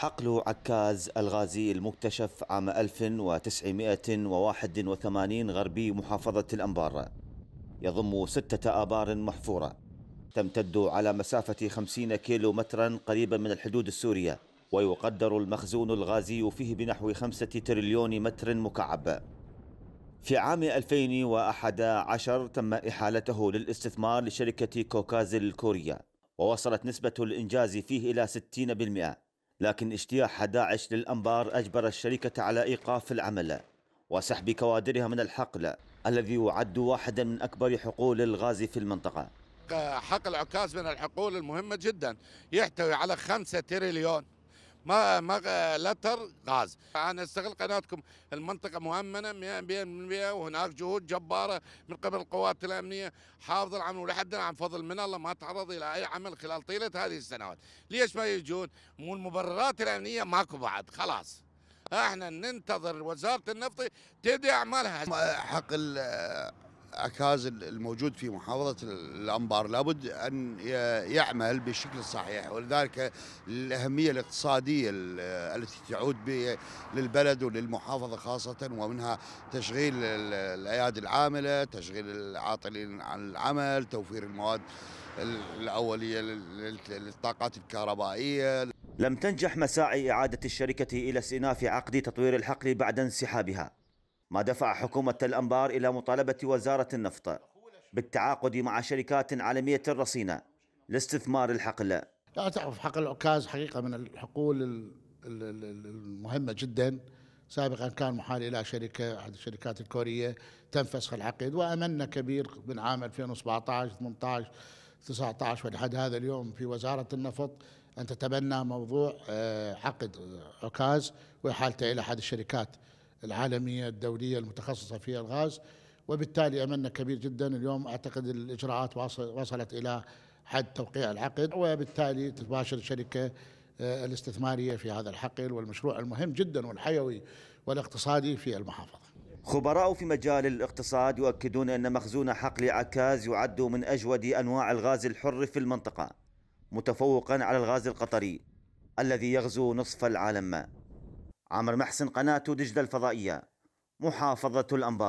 حقل عكاز الغازي المكتشف عام 1981 غربي محافظة الأنبار يضم ستة آبار محفورة تمتد على مسافة 50 كيلو مترا قريبا من الحدود السورية ويقدر المخزون الغازي فيه بنحو خمسة تريليون متر مكعب في عام 2011 تم إحالته للاستثمار لشركة كوكاز الكورية ووصلت نسبة الإنجاز فيه إلى 60% لكن اجتياح داعش للأنبار أجبر الشركة على إيقاف العمل وسحب كوادرها من الحقل الذي يعد واحدا من أكبر حقول الغاز في المنطقة حقل عكاز من الحقول المهمة جدا يحتوي على خمسة تريليون ما ما لتر غاز انا استغل قناتكم المنطقه مؤمنه 100% وهناك جهود جباره من قبل القوات الامنيه حافظ العمل ولحد الان فضل من الله ما تعرض الى اي عمل خلال طيله هذه السنوات ليش ما يجون المبررات الامنيه ماكو بعد خلاص احنا ننتظر وزاره النفط تبدا اعمالها حق عكاز الموجود في محافظة الأنبار لابد أن يعمل بالشكل الصحيح ولذلك الأهمية الاقتصادية التي تعود للبلد وللمحافظة خاصة ومنها تشغيل الأيادي العاملة تشغيل العاطلين عن العمل توفير المواد الأولية للطاقات الكهربائية لم تنجح مساعي إعادة الشركة إلى استئناف عقد تطوير الحقل بعد انسحابها ما دفع حكومة الأنبار إلى مطالبة وزارة النفط بالتعاقد مع شركات عالمية الرصينة لاستثمار الحقل لا تعرف حقل العكاز حقيقة من الحقول المهمة جدا سابقا كان محال الى شركه احد الشركات الكوريه تنفسخ العقد واملنا كبير من عام 2017 18 19 ولحد هذا اليوم في وزاره النفط ان تتبنى موضوع آه، عقد عكاز واحالته الى احد الشركات العالمية الدولية المتخصصة في الغاز وبالتالي أملنا كبير جدا اليوم أعتقد الإجراءات وصلت إلى حد توقيع العقد وبالتالي تباشر الشركة آه، الاستثمارية في هذا الحقل والمشروع المهم جدا والحيوي والاقتصادي في المحافظة خبراء في مجال الاقتصاد يؤكدون أن مخزون حقل عكاز يعد من أجود أنواع الغاز الحر في المنطقة متفوقا على الغاز القطري الذي يغزو نصف العالم عامر محسن قناة دجلة الفضائية محافظة الأنبار